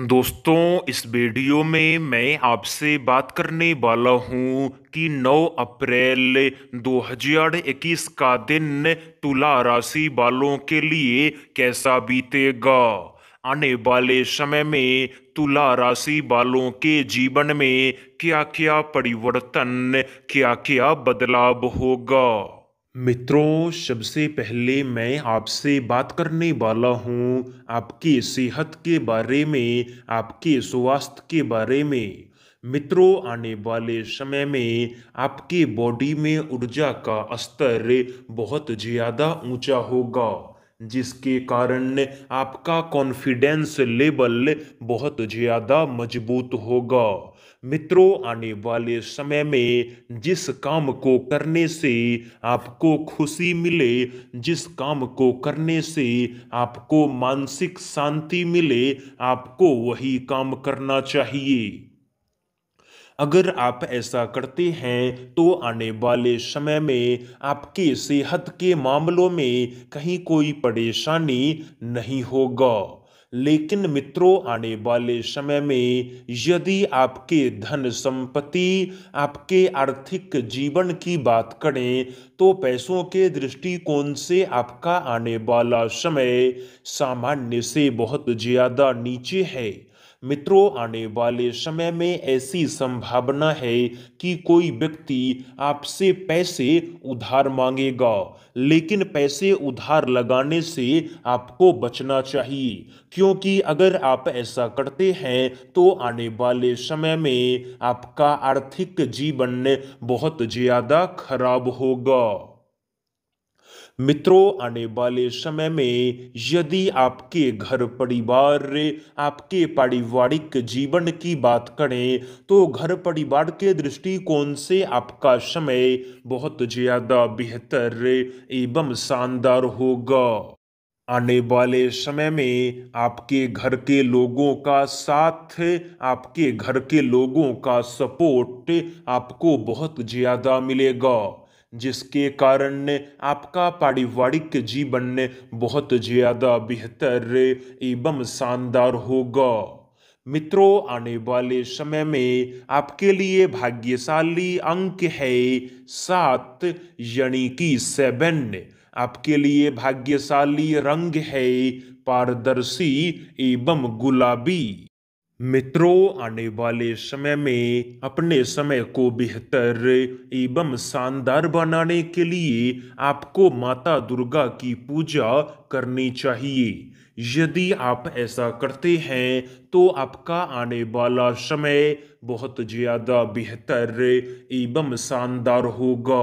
दोस्तों इस वीडियो में मैं आपसे बात करने वाला हूं कि 9 अप्रैल 2021 का दिन तुला राशि वालों के लिए कैसा बीतेगा आने वाले समय में तुला राशि वालों के जीवन में क्या क्या परिवर्तन क्या क्या बदलाव होगा मित्रों सबसे पहले मैं आपसे बात करने वाला हूँ आपके सेहत के बारे में आपके स्वास्थ्य के बारे में मित्रों आने वाले समय में आपके बॉडी में ऊर्जा का स्तर बहुत ज़्यादा ऊंचा होगा जिसके कारण आपका कॉन्फिडेंस लेवल बहुत ज़्यादा मजबूत होगा मित्रों आने वाले समय में जिस काम को करने से आपको खुशी मिले जिस काम को करने से आपको मानसिक शांति मिले आपको वही काम करना चाहिए अगर आप ऐसा करते हैं तो आने वाले समय में आपके सेहत के मामलों में कहीं कोई परेशानी नहीं होगा लेकिन मित्रों आने वाले समय में यदि आपके धन संपत्ति आपके आर्थिक जीवन की बात करें तो पैसों के दृष्टिकोण से आपका आने वाला समय सामान्य से बहुत ज़्यादा नीचे है मित्रों आने वाले समय में ऐसी संभावना है कि कोई व्यक्ति आपसे पैसे उधार मांगेगा लेकिन पैसे उधार लगाने से आपको बचना चाहिए क्योंकि अगर आप ऐसा करते हैं तो आने वाले समय में आपका आर्थिक जीवन बहुत ज़्यादा खराब होगा मित्रों आने वाले समय में यदि आपके घर परिवार आपके पारिवारिक जीवन की बात करें तो घर परिवार के दृष्टिकोण से आपका समय बहुत ज़्यादा बेहतर एवं शानदार होगा आने वाले समय में आपके घर के लोगों का साथ आपके घर के लोगों का सपोर्ट आपको बहुत ज़्यादा मिलेगा जिसके कारण ने आपका पारिवारिक जीवन ने बहुत ज़्यादा बेहतर एवं शानदार होगा मित्रों आने वाले समय में आपके लिए भाग्यशाली अंक है सात यानी कि सेवन आपके लिए भाग्यशाली रंग है पारदर्शी एवं गुलाबी मित्रों आने वाले समय में अपने समय को बेहतर एवं शानदार बनाने के लिए आपको माता दुर्गा की पूजा करनी चाहिए यदि आप ऐसा करते हैं तो आपका आने वाला समय बहुत ज़्यादा बेहतर एवं शानदार होगा